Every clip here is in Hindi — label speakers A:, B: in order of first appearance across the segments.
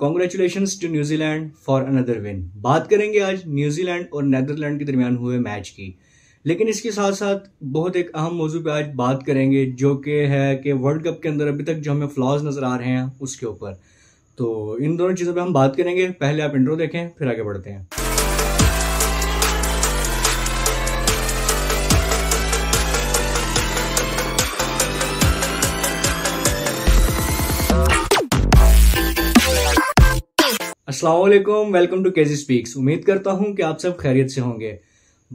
A: congratulation to New Zealand for another win बात करेंगे आज न्यूजीलैंड और नैदरलैंड के दरमियान हुए मैच की लेकिन इसके साथ साथ बहुत एक अहम मौजू पे आज बात करेंगे जो कि है कि वर्ल्ड कप के अंदर अभी तक जो हमें फ्लॉज नज़र आ रहे हैं उसके ऊपर तो इन दोनों चीज़ों पे हम बात करेंगे पहले आप इंट्रो देखें फिर आगे बढ़ते हैं Aslam welcome to KG speaks उम्मीद करता हूं कि आप सब खैरियत से होंगे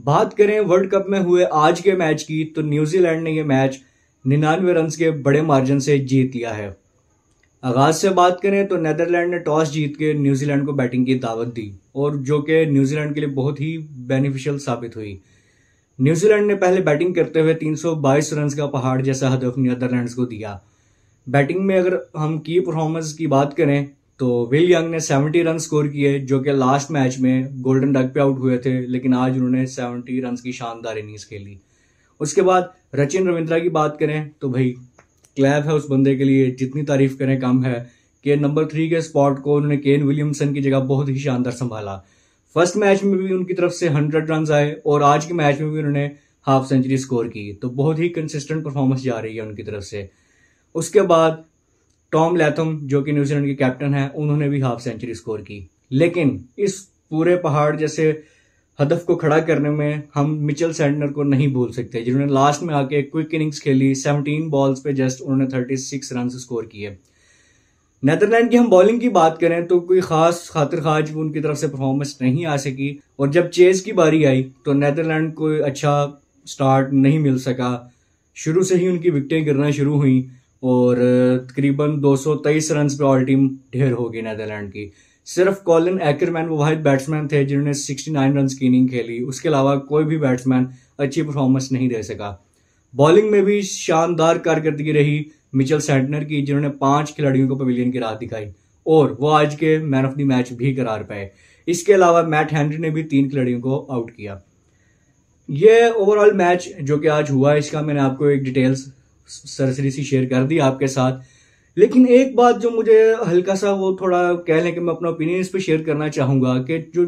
A: बात करें वर्ल्ड कप में हुए आज के मैच की तो न्यूजीलैंड ने यह मैच निन्यानवे रन के बड़े मार्जिन से जीत लिया है आगाज से बात करें तो नदरलैंड ने टॉस जीत के न्यूजीलैंड को बैटिंग की दावत दी और जो कि न्यूजीलैंड के लिए बहुत ही बेनिफिशियल साबित हुई न्यूजीलैंड ने पहले बैटिंग करते हुए 322 रन का पहाड़ जैसा हदफ नीदरलैंड्स को दिया बैटिंग में अगर हम की परफॉर्मेंस की बात करें तो विल यंग ने 70 रन स्कोर किए जो कि लास्ट मैच में गोल्डन डग पे आउट हुए थे लेकिन आज उन्होंने 70 रन की शानदार इनिंग्स खेली उसके बाद रचिन रविंद्रा की बात करें तो भाई क्लैप है उस बंदे के लिए जितनी तारीफ करें कम है कि नंबर थ्री के स्पॉट को उन्होंने केन विलियमसन की जगह बहुत ही शानदार संभाला फर्स्ट मैच में भी उनकी तरफ से हंड्रेड रन आए और आज के मैच में भी उन्होंने हाफ सेंचुरी स्कोर की तो बहुत ही कंसिस्टेंट परफॉर्मेंस जा रही है उनकी तरफ से उसके बाद टॉम लैथम जो कि न्यूजीलैंड के कैप्टन हैं उन्होंने भी हाफ सेंचुरी स्कोर की लेकिन इस पूरे पहाड़ जैसे हदफ को खड़ा करने में हम मिचल सैंडनर को नहीं भूल सकते जिन्होंने लास्ट में आके क्विक इनिंग्स खेली 17 बॉल्स पे जस्ट उन्होंने 36 रन स्कोर किए नैदरलैंड की हम बॉलिंग की बात करें तो कोई खास खातिर खाज उनकी तरफ से परफॉर्मेंस नहीं आ सकी और जब चेज की बारी आई तो नैदरलैंड को अच्छा स्टार्ट नहीं मिल सका शुरू से ही उनकी विकटें गिरना शुरू हुई और तकरीबन दो रन पे ऑल टीम ढेर होगी नैदरलैंड की सिर्फ कॉलिन एकरमैन वो वाहिद बैट्समैन थे जिन्होंने 69 रन की इनिंग खेली उसके अलावा कोई भी बैट्समैन अच्छी परफॉर्मेंस नहीं दे सका बॉलिंग में भी शानदार कारकर्दगी रही मिचल सेंटनर की जिन्होंने पांच खिलाड़ियों को पवेलियन की राह दिखाई और वो आज के मैन ऑफ द मैच भी करार पाए इसके अलावा मैट हैंनरी ने भी तीन खिलाड़ियों को आउट किया ये ओवरऑल मैच जो कि आज हुआ इसका मैंने आपको एक डिटेल्स सरसरी सी शेयर कर दी आपके साथ लेकिन एक बात जो मुझे हल्का सा वो थोड़ा कह लें कि मैं अपना ओपिनियन इस पर शेयर करना चाहूँगा कि जो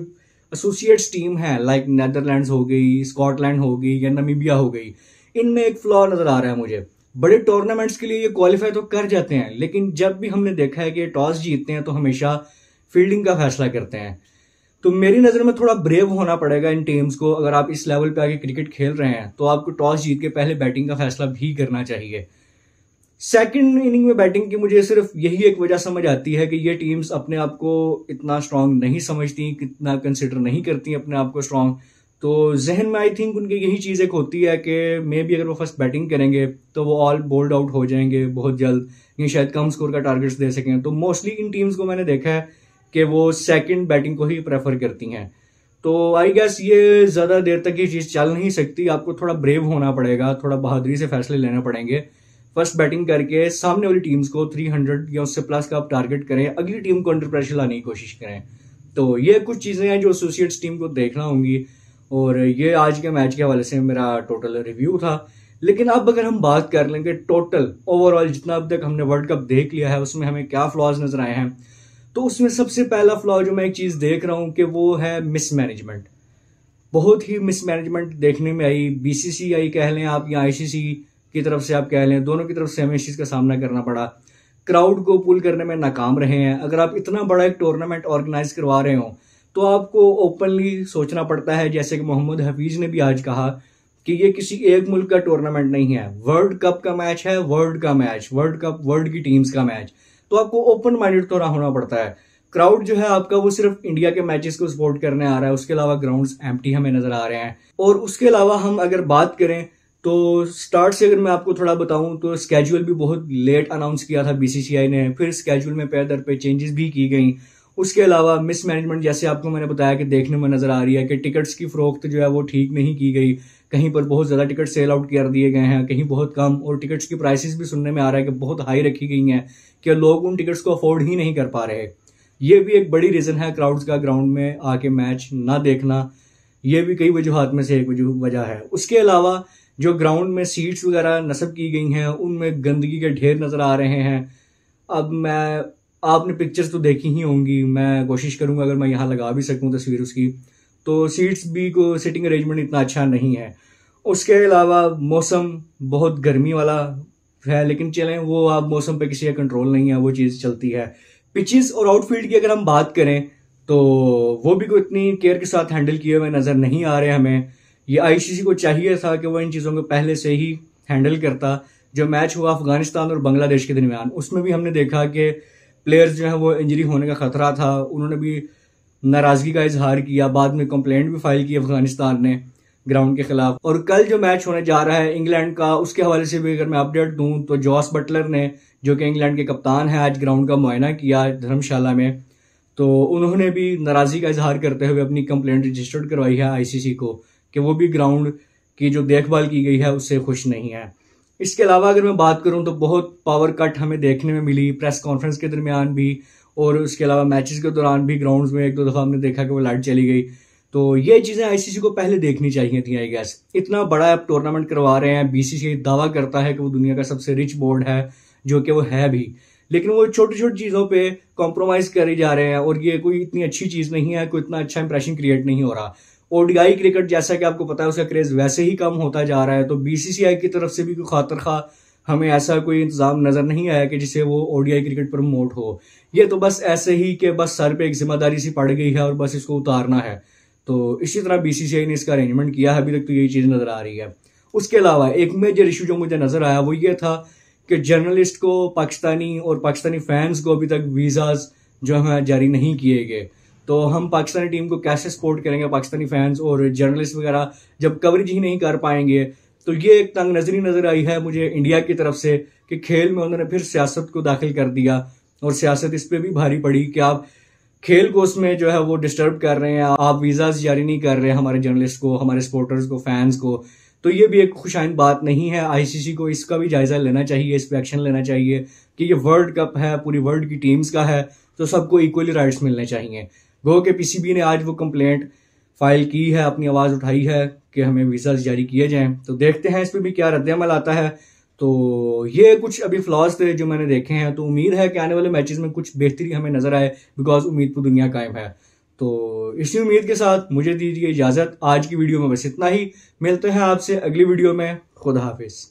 A: एसोसिएट्स टीम है लाइक नैदरलैंड हो गई स्कॉटलैंड हो गई या नमीबिया हो गई इनमें एक फ्लॉ नज़र आ रहा है मुझे बड़े टूर्नामेंट्स के लिए ये क्वालिफाई तो कर जाते हैं लेकिन जब भी हमने देखा है कि टॉस जीतते हैं तो हमेशा फील्डिंग का फैसला करते हैं तो मेरी नज़र में थोड़ा ब्रेव होना पड़ेगा इन टीम्स को अगर आप इस लेवल पे आगे क्रिकेट खेल रहे हैं तो आपको टॉस जीत के पहले बैटिंग का फैसला भी करना चाहिए सेकंड इनिंग में बैटिंग की मुझे सिर्फ यही एक वजह समझ आती है कि ये टीम्स अपने आप को इतना स्ट्रांग नहीं समझती कितना कंसिडर नहीं करती अपने आप को स्ट्रांग तो जहन में आई थिंक उनकी यही चीज़ एक होती है कि मे बी अगर वो फर्स्ट बैटिंग करेंगे तो वो ऑल बोल्ड आउट हो जाएंगे बहुत जल्द या शायद कम स्कोर का टारगेट्स दे सकें तो मोस्टली इन टीम्स को मैंने देखा है कि वो सेकंड बैटिंग को ही प्रेफर करती हैं तो आई गेस ये ज़्यादा देर तक ये चीज़ चल नहीं सकती आपको थोड़ा ब्रेव होना पड़ेगा थोड़ा बहादुरी से फैसले लेने पड़ेंगे फर्स्ट बैटिंग करके सामने वाली टीम्स को 300 या उससे प्लस का आप टारगेट करें अगली टीम को अंडर प्रेशर लाने की कोशिश करें तो ये कुछ चीज़ें हैं जो एसोसिएट्स टीम को देखना होंगी और ये आज के मैच के हवाले से मेरा टोटल रिव्यू था लेकिन अब अगर हम बात कर लेंगे टोटल ओवरऑल जितना अब तक हमने वर्ल्ड कप देख लिया है उसमें हमें क्या फ्लॉज नज़र आए हैं तो उसमें सबसे पहला फ्लॉ जो मैं एक चीज़ देख रहा हूँ कि वो है मिसमैनेजमेंट बहुत ही मिसमैनेजमेंट देखने में आई बीसीसीआई कह लें आप या आईसीसी की तरफ से आप कह लें दोनों की तरफ से हमें इस चीज़ का सामना करना पड़ा क्राउड को पुल करने में नाकाम रहे हैं अगर आप इतना बड़ा एक टूर्नामेंट ऑर्गेनाइज करवा रहे हो तो आपको ओपनली सोचना पड़ता है जैसे कि मोहम्मद हफीज़ ने भी आज कहा कि ये किसी एक मुल्क का टूर्नामेंट नहीं है वर्ल्ड कप का मैच है वर्ल्ड का मैच वर्ल्ड कप वर्ल्ड की टीम्स का मैच तो आपको ओपन माइंडेड तो होना पड़ता है क्राउड जो है आपका वो सिर्फ इंडिया के मैचेस को सपोर्ट करने आ रहा है उसके अलावा ग्राउंड्स एम्प्टी हमें नजर आ रहे हैं और उसके अलावा हम अगर बात करें तो स्टार्ट से अगर मैं आपको थोड़ा बताऊं तो स्केजुअल भी बहुत लेट अनाउंस किया था बीसीसीआई ने फिर स्केजुअल में पैर दर पे चेंजेस भी की गई उसके अलावा मिसमैनेजमेंट जैसे आपको मैंने बताया कि देखने में नजर आ रही है कि टिकट्स की फरोख्त जो है वो ठीक नहीं की गई कहीं पर बहुत ज़्यादा टिकट सेल आउट कर दिए गए हैं कहीं बहुत कम और टिकट्स की प्राइसेस भी सुनने में आ रहा है कि बहुत हाई रखी गई हैं कि लोग उन टिकट्स को अफोर्ड ही नहीं कर पा रहे ये भी एक बड़ी रीज़न है क्राउड्स का ग्राउंड में आके मैच ना देखना ये भी कई वजूहत में से एक वजह है उसके अलावा जो ग्राउंड में सीट्स वगैरह नस्ब की गई हैं उनमें गंदगी के ढेर नज़र आ रहे हैं अब मैं आपने पिक्चर्स तो देखी ही होंगी मैं कोशिश करूंगा अगर मैं यहाँ लगा भी सकूँ तस्वीर उसकी तो सीट्स भी को सीटिंग अरेंजमेंट इतना अच्छा नहीं है उसके अलावा मौसम बहुत गर्मी वाला है लेकिन चलें वो आप मौसम पे किसी का कंट्रोल नहीं है वो चीज़ चलती है पिचेस और आउटफील्ड की अगर हम बात करें तो वो भी कोई इतनी केयर के साथ हैंडल किए हुए नज़र नहीं आ रहे हमें ये आईसीसी को चाहिए था कि वो इन चीज़ों को पहले से ही हैंडल करता जो मैच हुआ अफगानिस्तान और बांग्लादेश के दरमियान उसमें भी हमने देखा कि प्लेयर्स जो हैं वो इंजरी होने का खतरा था उन्होंने भी नाराजगी का इजहार किया बाद में कंप्लेंट भी फाइल की अफगानिस्तान ने ग्राउंड के खिलाफ और कल जो मैच होने जा रहा है इंग्लैंड का उसके हवाले से भी अगर मैं अपडेट दूं तो जॉस बटलर ने जो कि इंग्लैंड के कप्तान हैं आज ग्राउंड का मुआयना किया धर्मशाला में तो उन्होंने भी नाराज़गी का इजहार करते हुए अपनी कंप्लेंट रजिस्टर्ड करवाई है आईसीसी को कि वो भी ग्राउंड की जो देखभाल की गई है उससे खुश नहीं है इसके अलावा अगर मैं बात करूं तो बहुत पावर कट हमें देखने में मिली प्रेस कॉन्फ्रेंस के दरमियान भी और उसके अलावा मैचेस के दौरान भी ग्राउंड्स में एक दो दफ़ा हमने देखा कि वो लाइट चली गई तो ये चीज़ें आईसीसी को पहले देखनी चाहिए थी आई गैस इतना बड़ा आप टूर्नामेंट करवा रहे हैं बीसीसीआई दावा करता है कि वो दुनिया का सबसे रिच बोर्ड है जो कि वो है भी लेकिन वो छोटी छोटी चीज़ों पे कॉम्प्रोमाइज़ करे जा रहे हैं और ये कोई इतनी अच्छी चीज़ नहीं है कोई इतना अच्छा इंप्रेशन क्रिएट नहीं हो रहा ओडीआई क्रिकेट जैसा कि आपको पता है उसका क्रेज़ वैसे ही कम होता जा रहा है तो बीसीसीआई की तरफ से भी कोई खातर खा हमें ऐसा कोई इंतजाम नजर नहीं आया कि जिसे वो ओडीआई क्रिकेट प्रमोट हो ये तो बस ऐसे ही कि बस सर पे एक जिम्मेदारी सी पड़ गई है और बस इसको उतारना है तो इसी तरह बीसीसीआई ने इसका अरेंजमेंट किया है अभी तक तो यही चीज नजर आ रही है उसके अलावा एक मेजर इशू जो मुझे नजर आया वो ये था कि जर्नलिस्ट को पाकिस्तानी और पाकिस्तानी फैंस को अभी तक वीज़ाज जो है जारी नहीं किए गए तो हम पाकिस्तानी टीम को कैसे सपोर्ट करेंगे पाकिस्तानी फैंस और जर्नलिस्ट वगैरह जब कवरेज ही नहीं कर पाएंगे तो ये एक तंग नजरी नजर आई है मुझे इंडिया की तरफ से कि खेल में उन्होंने फिर सियासत को दाखिल कर दिया और सियासत इस पर भी भारी पड़ी कि आप खेल को उसमें जो है वो डिस्टर्ब कर रहे हैं आप वीज़ा जारी नहीं कर रहे हैं हमारे जर्नलिस्ट को हमारे स्पोर्टर्स को फैंस को तो ये भी एक खुशाइन बात नहीं है आईसीसी को इसका भी जायज़ा लेना चाहिए इस पर एक्शन लेना चाहिए कि ये वर्ल्ड कप है पूरी वर्ल्ड की टीम्स का है तो सबको इक्वली राइट्स मिलने चाहिए गो के पीसीबी ने आज वो कंप्लेंट फाइल की है अपनी आवाज़ उठाई है कि हमें वीज़ा जारी किए जाएँ तो देखते हैं इस पर भी क्या रद्दमल आता है तो ये कुछ अभी फ्लॉज थे जो मैंने देखे हैं तो उम्मीद है कि आने वाले मैचेस में कुछ बेहतरी हमें नज़र आए बिकॉज उम्मीद पर दुनिया कायम है तो इसी उम्मीद के साथ मुझे दीजिए इजाज़त आज की वीडियो में बस इतना ही मिलते हैं आपसे अगली वीडियो में खुदा हाफिज़